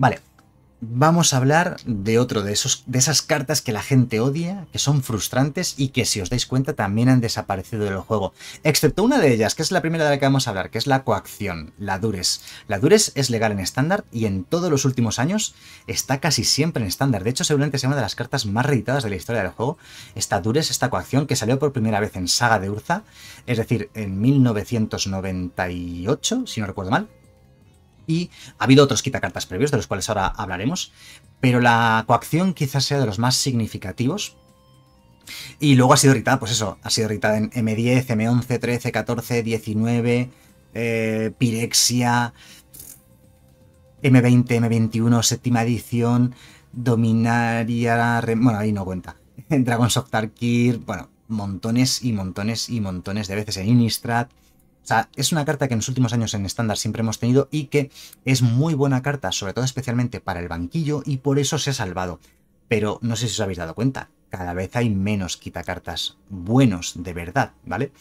Vale, vamos a hablar de otro de, esos, de esas cartas que la gente odia, que son frustrantes y que si os dais cuenta también han desaparecido del juego. Excepto una de ellas, que es la primera de la que vamos a hablar, que es la coacción, la dures. La dures es legal en estándar y en todos los últimos años está casi siempre en estándar. De hecho, seguramente sea una de las cartas más reeditadas de la historia del juego. Esta dures, esta coacción, que salió por primera vez en Saga de Urza, es decir, en 1998, si no recuerdo mal y ha habido otros quitacartas previos, de los cuales ahora hablaremos, pero la coacción quizás sea de los más significativos. Y luego ha sido irritada, pues eso, ha sido irritada en M10, M11, 13, 14, 19, Pirexia, M20, M21, séptima edición, Dominaria, bueno, ahí no cuenta, Dragon of Tarkir, bueno, montones y montones y montones de veces en Innistrad sea, es una carta que en los últimos años en estándar siempre hemos tenido y que es muy buena carta, sobre todo especialmente para el banquillo y por eso se ha salvado. Pero no sé si os habéis dado cuenta, cada vez hay menos quitacartas buenos de verdad, ¿vale?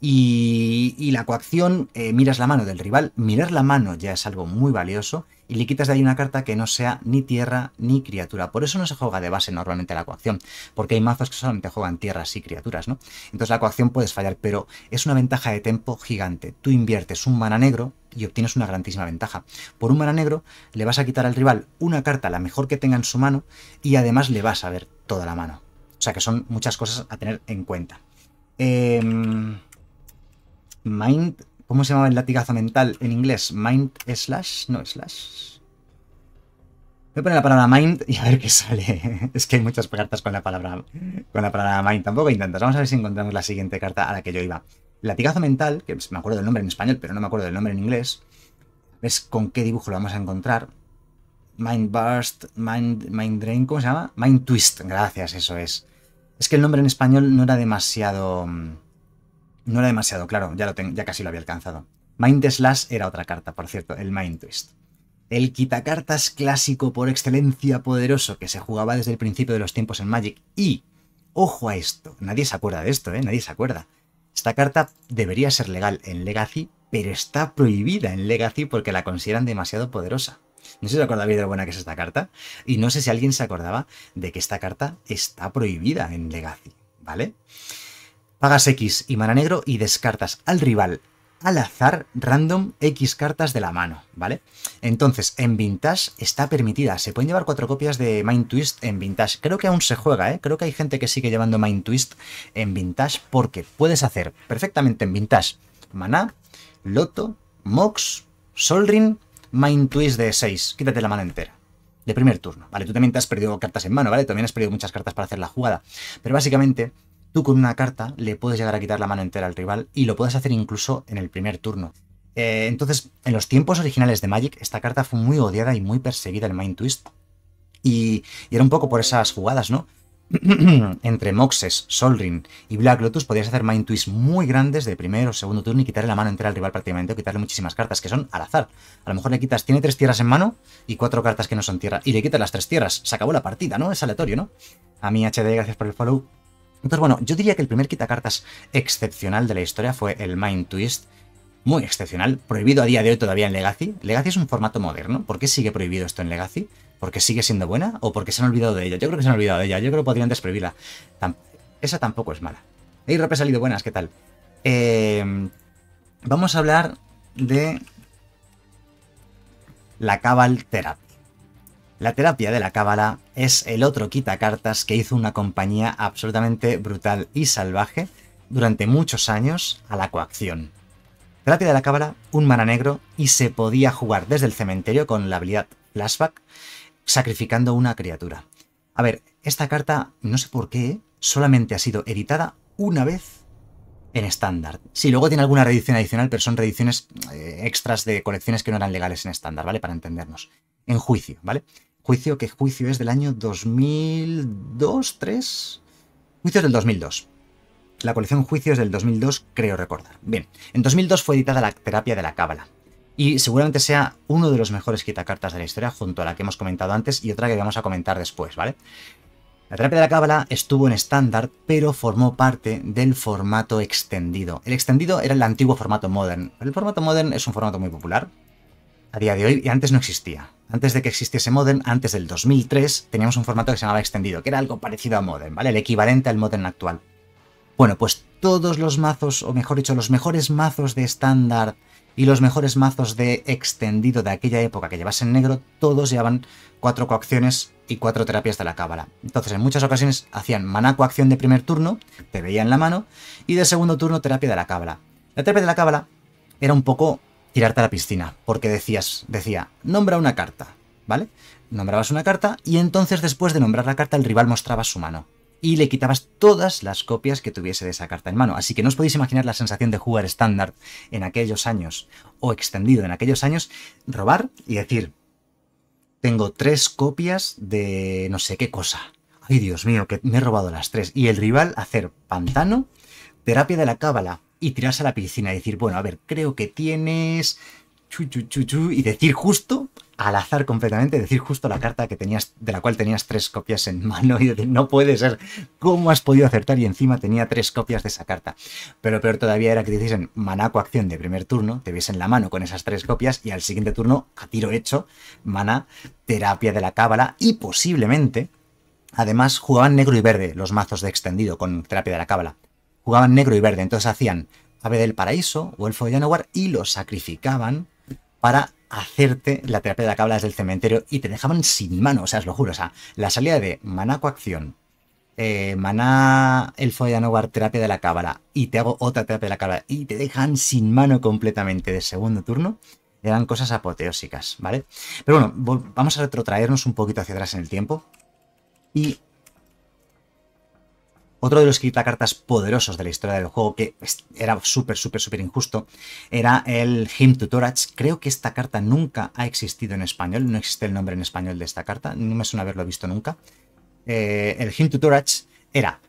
Y, la coacción, eh, miras la mano del rival, mirar la mano ya es algo muy valioso y le quitas de ahí una carta que no sea ni tierra ni criatura. Por eso no se juega de base normalmente la coacción, porque hay mazos que solamente juegan tierras y criaturas, ¿no? Entonces la coacción puedes fallar, pero es una ventaja de tempo gigante. Tú inviertes un mana negro y obtienes una grandísima ventaja. Por un mana negro le vas a quitar al rival una carta, la mejor que tenga en su mano, y además le vas a ver toda la mano. O sea que son muchas cosas a tener en cuenta. Em, Mind ¿Cómo se llamaba el latigazo mental en inglés? Mind slash, no slash. Voy a poner la palabra mind y a ver qué sale. es que hay muchas cartas con la palabra con la palabra mind. Tampoco intentas. Vamos a ver si encontramos la siguiente carta a la que yo iba. Latigazo mental, que me acuerdo del nombre en español, pero no me acuerdo del nombre en inglés. ¿Ves con qué dibujo lo vamos a encontrar? Mind Burst, Mind, mind Drain, ¿cómo se llama? Mind Twist, gracias, eso es. Es que el nombre en español no era demasiado... Mm, no era demasiado, claro, ya, lo tengo, ya casi lo había alcanzado. Mind Slash era otra carta, por cierto, el Mind Twist. El quitacartas clásico por excelencia poderoso que se jugaba desde el principio de los tiempos en Magic. Y, ojo a esto, nadie se acuerda de esto, ¿eh? Nadie se acuerda. Esta carta debería ser legal en Legacy, pero está prohibida en Legacy porque la consideran demasiado poderosa. No sé si os acordáis de lo buena que es esta carta. Y no sé si alguien se acordaba de que esta carta está prohibida en Legacy, ¿vale? Pagas X y mana negro y descartas al rival al azar random X cartas de la mano, ¿vale? Entonces, en Vintage está permitida. Se pueden llevar cuatro copias de Mind Twist en Vintage. Creo que aún se juega, ¿eh? Creo que hay gente que sigue llevando Mind Twist en Vintage porque puedes hacer perfectamente en Vintage Maná, Loto, Mox, Solrin, Mind Twist de 6. Quítate la mano entera. De primer turno, ¿vale? Tú también te has perdido cartas en mano, ¿vale? También has perdido muchas cartas para hacer la jugada. Pero básicamente tú con una carta le puedes llegar a quitar la mano entera al rival y lo puedes hacer incluso en el primer turno. Eh, entonces, en los tiempos originales de Magic, esta carta fue muy odiada y muy perseguida el Mind Twist. Y, era un poco por esas jugadas, ¿no? Entre Moxes, Solring y Black Lotus podías hacer Mind Twists muy grandes de primer o segundo turno y quitarle la mano entera al rival prácticamente o quitarle muchísimas cartas que son al azar. A lo mejor le quitas, tiene tres tierras en mano y cuatro cartas que no son tierra y le quitas las tres tierras. Se acabó la partida, ¿no? Es aleatorio, ¿no? A mí HD, gracias por el follow. Entonces, bueno, yo diría que el primer quitacartas excepcional de la historia fue el Mind Twist, muy excepcional, prohibido a día de hoy todavía en Legacy. Legacy es un formato moderno. ¿Por qué sigue prohibido esto en Legacy? ¿Porque sigue siendo buena o porque se han olvidado de ella? Yo creo que se han olvidado de ella, yo creo que podrían desprohibirla. esa tampoco es mala. Hay ropes ha salido buenas, ¿qué tal? Em, vamos a hablar de la Cabal la terapia de la cábala es el otro quitacartas que hizo una compañía absolutamente brutal y salvaje durante muchos años a la coacción. Terapia de la cábala, un mana negro y se podía jugar desde el cementerio con la habilidad flashback sacrificando una criatura. A ver, esta carta, no sé por qué, solamente ha sido editada una vez en estándar. Sí, luego tiene alguna reedición adicional, pero son reediciones eh, extras de colecciones que no eran legales en estándar, ¿vale? Para entendernos. En juicio, ¿vale? Juicio que juicio es del año 2002, 3. Juicio del 2002. La colección Juicios del 2002, creo recordar. Bien, en 2002 fue editada la terapia de la cábala. Y seguramente sea uno de los mejores quitacartas de la historia, junto a la que hemos comentado antes y otra que vamos a comentar después, ¿vale? La terapia de la cábala estuvo en estándar, pero formó parte del formato extendido. El extendido era el antiguo formato modern. El formato modern es un formato muy popular, a día de hoy y antes no existía. Antes de que existiese Modem, antes del 2003, teníamos un formato que se llamaba extendido, que era algo parecido a Modem, ¿vale? El equivalente al Modem actual. Bueno, pues todos los mazos, o mejor dicho, los mejores mazos de estándar y los mejores mazos de extendido de aquella época que llevasen negro, todos llevaban cuatro coacciones y cuatro terapias de la cábala. Entonces, en muchas ocasiones hacían maná coacción de primer turno, te veía en la mano, y de segundo turno terapia de la cábala. La terapia de la cábala era un poco tirarte a la piscina, porque decías, decía, nombra una carta, ¿vale? Nombrabas una carta y entonces después de nombrar la carta el rival mostraba su mano y le quitabas todas las copias que tuviese de esa carta en mano. Así que no os podéis imaginar la sensación de jugar estándar en aquellos años, o extendido en aquellos años, robar y decir, tengo tres copias de no sé qué cosa. Ay, Dios mío, que me he robado las tres. Y el rival hacer pantano, terapia de la cábala, y tirarse a la piscina y decir, bueno, a ver, creo que tienes... Chu, y decir justo, al azar completamente, decir justo la carta que tenías, de la cual tenías tres copias en mano y decir, no puede ser, ¿cómo has podido acertar? Y encima tenía tres copias de esa carta. Pero peor todavía era que te hiciesen maná acción de primer turno, te viesen la mano con esas tres copias y al siguiente turno, a tiro hecho, maná, terapia de la cábala y posiblemente, Además, jugaban negro y verde los mazos de extendido con terapia de la cábala jugaban negro y verde. Entonces hacían ave del paraíso o elfo de y lo sacrificaban para hacerte la terapia de la Cábala desde el cementerio y te dejaban sin mano, o sea, os lo juro. O sea, la salida de maná coacción, eh, maná elfo de Yanowar, terapia de la cábala y te hago otra terapia de la cábala y te dejan sin mano completamente de segundo turno. Eran cosas apoteósicas, ¿vale? Pero bueno, vamos a retrotraernos un poquito hacia atrás en el tiempo. Y otro de los quitacartas poderosos de la historia del juego, que era súper, súper, súper injusto, era el Hymn to Creo que esta carta nunca ha existido en español, no existe el nombre en español de esta carta, no me suena haberlo visto nunca. Eh, el Hymn to Torach era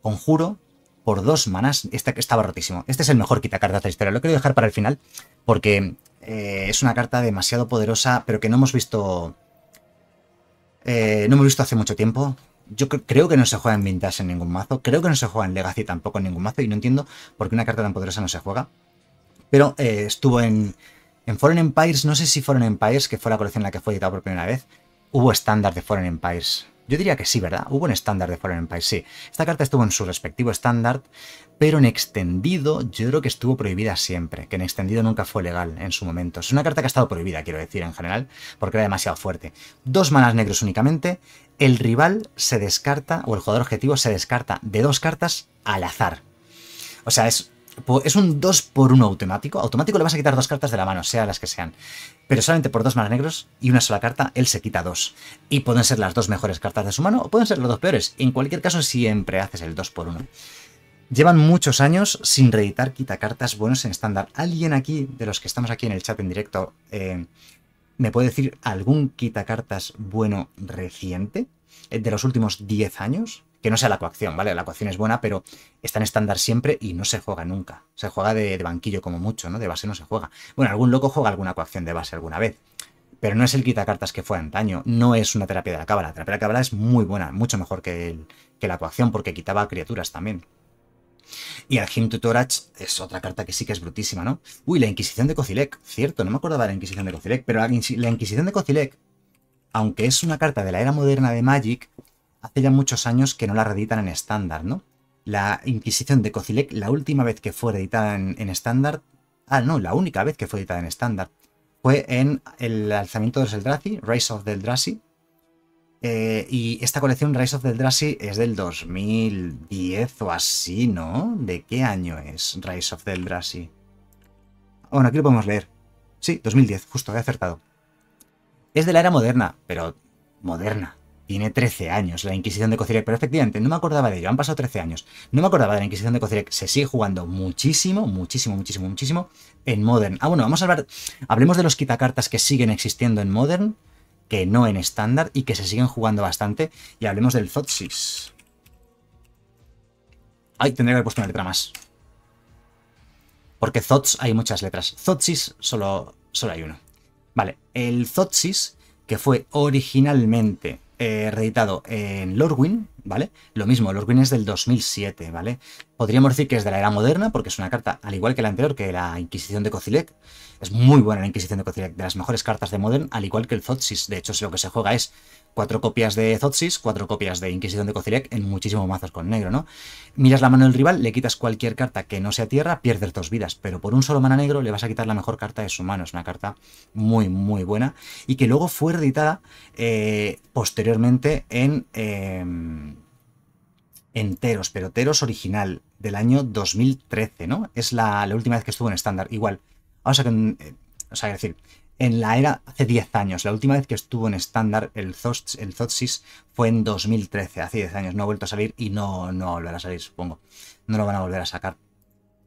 conjuro por dos manas, este estaba rotísimo. Este es el mejor quitacarta de la historia, lo quiero dejar para el final, porque eh, es una carta demasiado poderosa, pero que no hemos visto... Eh, no hemos visto hace mucho tiempo, yo creo que no se juega en Vintage en ningún mazo, creo que no se juega en Legacy tampoco en ningún mazo y no entiendo por qué una carta tan poderosa no se juega. Pero eh, estuvo en, en Foreign Empires, no sé si Foreign Empires, que fue la colección en la que fue editado por primera vez, hubo estándar de Foreign Empires yo diría que sí, ¿verdad? Hubo un estándar de Fallen Empire, sí. Esta carta estuvo en su respectivo estándar, pero en extendido yo creo que estuvo prohibida siempre, que en extendido nunca fue legal en su momento. Es una carta que ha estado prohibida, quiero decir, en general, porque era demasiado fuerte. Dos manas negros únicamente, el rival se descarta, o el jugador objetivo se descarta de dos cartas al azar. O sea, es es un 2 por 1 automático. Automático le vas a quitar dos cartas de la mano, sea las que sean. Pero solamente por dos manas negros y una sola carta, él se quita dos. Y pueden ser las dos mejores cartas de su mano o pueden ser las dos peores. En cualquier caso, siempre haces el 2 por 1 Llevan muchos años sin reeditar quitacartas buenos en estándar. ¿Alguien aquí, de los que estamos aquí en el chat en directo, eh, me puede decir algún quitacartas bueno reciente? Eh, ¿De los últimos 10 años? que no sea la coacción, ¿vale? La coacción es buena, pero está en estándar siempre y no se juega nunca. Se juega de, banquillo como mucho, ¿no? De base no se juega. Bueno, algún loco juega alguna coacción de base alguna vez, pero no es el quitacartas que fue antaño, no es una terapia de la cábala. La terapia de la cábala es muy buena, mucho mejor que, el, la coacción porque quitaba criaturas también. Y el to Tutorach es otra carta que sí que es brutísima, ¿no? Uy, la Inquisición de cocilec, Cierto, no me acordaba de la Inquisición de cocilec, pero la, Inquisición de cocilec, aunque es una carta de la era moderna de Magic, hace ya muchos años que no la reeditan en estándar, ¿no? La Inquisición de Cocilec, la última vez que fue editada en estándar, ah, no, la única vez que fue editada en estándar, fue en el alzamiento de Eldrazi, Rise of the Eh, y esta colección Rise of Eldrazi es del 2010 o así, ¿no? ¿De qué año es Rise of Eldrazi? Bueno, aquí lo podemos leer. Sí, 2010, justo, he acertado. Es de la era moderna, pero moderna, tiene 13 años la Inquisición de Cocirec, pero efectivamente no me acordaba de ello, han pasado 13 años. No me acordaba de la Inquisición de Cocirec. se sigue jugando muchísimo, muchísimo, muchísimo, muchísimo en Modern. Ah, bueno, vamos a hablar, hablemos de los quitacartas que siguen existiendo en Modern, que no en estándar y que se siguen jugando bastante, y hablemos del Zotsis. Ay, tendría que haber puesto una letra más. Porque Zots hay muchas letras. Zotsis solo, solo hay uno. Vale, el Zotsis, que fue originalmente eh, reeditado en Lordwin, ¿vale? Lo mismo, Lorwyn es del 2007, ¿vale? Podríamos decir que es de la era moderna, porque es una carta, al igual que la anterior, que la Inquisición de Cocilec Es muy buena la Inquisición de Cocilec de las mejores cartas de Modern, al igual que el Zotsis. De hecho, si lo que se juega es cuatro copias de Zotsis, cuatro copias de Inquisición de Cocilec en muchísimos mazos con negro, ¿no? Miras la mano del rival, le quitas cualquier carta que no sea tierra, pierdes dos vidas, pero por un solo mana negro le vas a quitar la mejor carta de su mano. Es una carta muy, muy buena y que luego fue editada eh, posteriormente en... Eh, enteros, pero Teros original, del año 2013, ¿no? Es la, última vez que estuvo en estándar. Igual, vamos a eh, o sea, decir, en la era hace 10 años, la última vez que estuvo en estándar el, el Zotsis fue en 2013, hace 10 años, no ha vuelto a salir y no, no volverá a salir, supongo. No lo van a volver a sacar.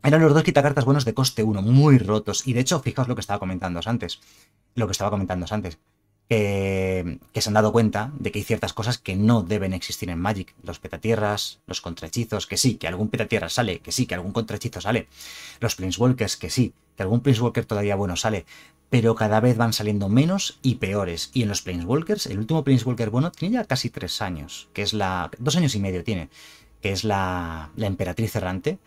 Eran los dos quitacartas buenos de coste 1, muy rotos. Y de hecho, fijaos lo que estaba comentando antes. Lo que estaba comentando antes. Eh, que, se han dado cuenta de que hay ciertas cosas que no deben existir en Magic. Los petatierras, los contrahechizos, que sí, que algún petatierra sale, que sí, que algún contrahechizo sale. Los Planeswalkers, que sí, que algún Planeswalker todavía bueno sale. Pero cada vez van saliendo menos y peores. Y en los Planeswalkers, el último Planeswalker bueno tiene ya casi tres años, que es la. dos años y medio tiene, que es la, la Emperatriz Errante,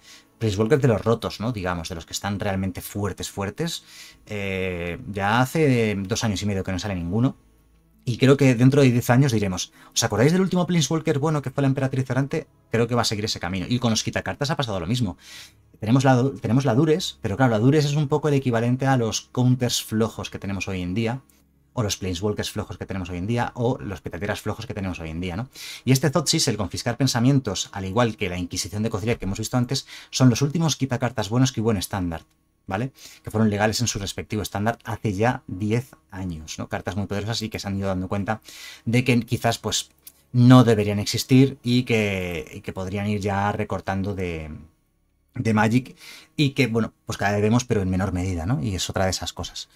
Place Walker de los rotos, ¿no? Digamos, de los que están realmente fuertes, fuertes. Eh, ya hace eh, dos años y medio que no sale ninguno. Y creo que dentro de 10 años diremos, ¿os acordáis del último Walker? bueno que fue la Emperatriz Errante? Creo que va a seguir ese camino. Y con los quitacartas ha pasado lo mismo. Tenemos la, tenemos la Dures, pero claro, la Dures es un poco el equivalente a los counters flojos que tenemos hoy en día, o los planeswalkers flojos que tenemos hoy en día, o los petateras flojos que tenemos hoy en día, ¿no? Y este Zotsis, el confiscar pensamientos, al igual que la Inquisición de Cocilia que hemos visto antes, son los últimos quitacartas buenos que hubo en estándar, ¿vale? Que fueron legales en su respectivo estándar hace ya 10 años, ¿no? Cartas muy poderosas y que se han ido dando cuenta de que quizás, pues, no deberían existir y que, que podrían ir ya recortando de, de Magic y que, bueno, pues cada vez vemos, pero en menor medida, ¿no? Y es otra de esas cosas.